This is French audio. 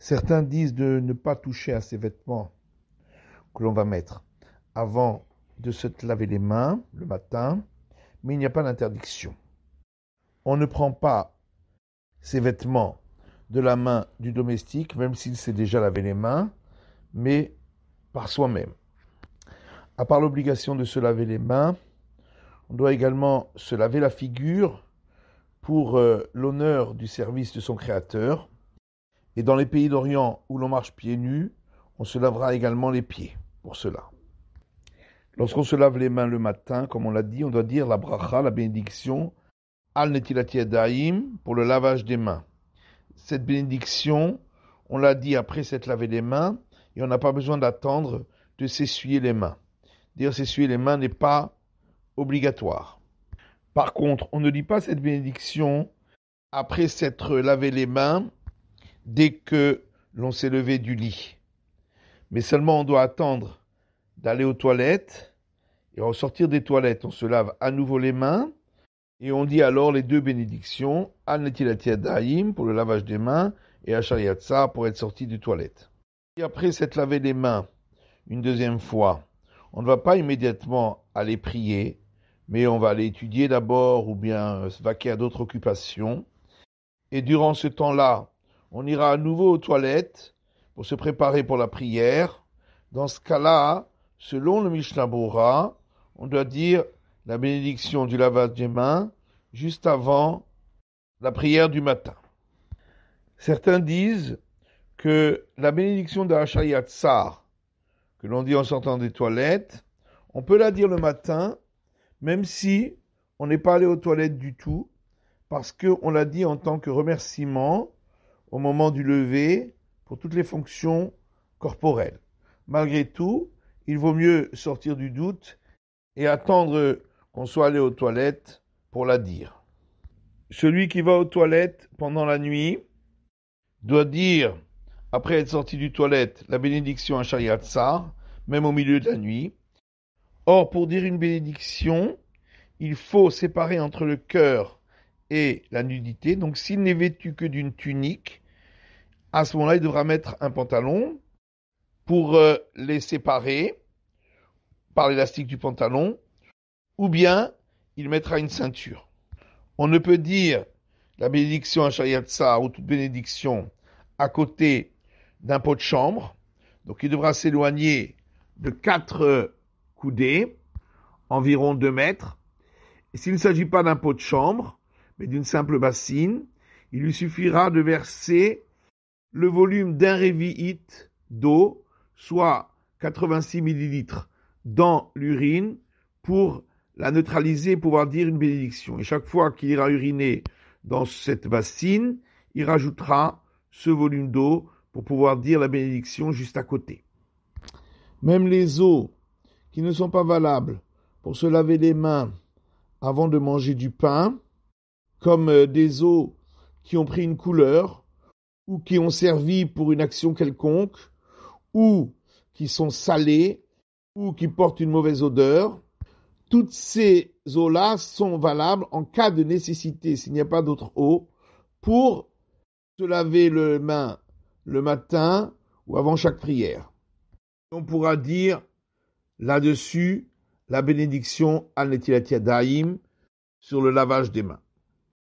Certains disent de ne pas toucher à ces vêtements que l'on va mettre avant de se laver les mains le matin, mais il n'y a pas d'interdiction. On ne prend pas ces vêtements de la main du domestique, même s'il s'est déjà lavé les mains, mais par soi-même. À part l'obligation de se laver les mains, on doit également se laver la figure pour euh, l'honneur du service de son Créateur. Et dans les pays d'Orient où l'on marche pieds nus, on se lavera également les pieds pour cela. Lorsqu'on se lave les mains le matin, comme on l'a dit, on doit dire la bracha, la bénédiction, al daim, pour le lavage des mains. Cette bénédiction, on l'a dit après s'être lavé les mains, et on n'a pas besoin d'attendre de s'essuyer les mains. Dire s'essuyer les mains n'est pas obligatoire. Par contre, on ne dit pas cette bénédiction après s'être lavé les mains dès que l'on s'est levé du lit. Mais seulement on doit attendre d'aller aux toilettes et en sortir des toilettes, on se lave à nouveau les mains et on dit alors les deux bénédictions, Anetilatiyadaim pour le lavage des mains et Achariatsa pour être sorti des toilettes. Et après s'être lavé les mains une deuxième fois, on ne va pas immédiatement aller prier, mais on va aller étudier d'abord ou bien se vaquer à d'autres occupations. Et durant ce temps-là, on ira à nouveau aux toilettes pour se préparer pour la prière. Dans ce cas-là, selon le Mishnah Bora, on doit dire la bénédiction du lavage des mains juste avant la prière du matin. Certains disent que la bénédiction de d'Achayat Sar, que l'on dit en sortant des toilettes, on peut la dire le matin, même si on n'est pas allé aux toilettes du tout, parce qu'on l'a dit en tant que remerciement au moment du lever pour toutes les fonctions corporelles. Malgré tout, il vaut mieux sortir du doute et attendre qu'on soit allé aux toilettes pour la dire. Celui qui va aux toilettes pendant la nuit doit dire, après être sorti du toilette, la bénédiction à Shariatsar, même au milieu de la nuit. Or, pour dire une bénédiction, il faut séparer entre le cœur et la nudité. Donc s'il n'est vêtu que d'une tunique, à ce moment-là, il devra mettre un pantalon pour euh, les séparer par l'élastique du pantalon, ou bien il mettra une ceinture. On ne peut dire la bénédiction à Shayatsa ou toute bénédiction à côté d'un pot de chambre. Donc il devra s'éloigner de quatre euh, coudées, environ 2 mètres. s'il ne s'agit pas d'un pot de chambre, mais d'une simple bassine, il lui suffira de verser le volume d'un révi-hit d'eau, soit 86 millilitres, dans l'urine pour la neutraliser et pouvoir dire une bénédiction. Et chaque fois qu'il ira uriner dans cette bassine, il rajoutera ce volume d'eau pour pouvoir dire la bénédiction juste à côté. Même les eaux qui ne sont pas valables pour se laver les mains avant de manger du pain, comme euh, des eaux qui ont pris une couleur, ou qui ont servi pour une action quelconque, ou qui sont salées, ou qui portent une mauvaise odeur. Toutes ces eaux-là sont valables en cas de nécessité, s'il n'y a pas d'autre eau, pour se laver les mains le matin ou avant chaque prière. On pourra dire là-dessus la bénédiction al sur le lavage des mains.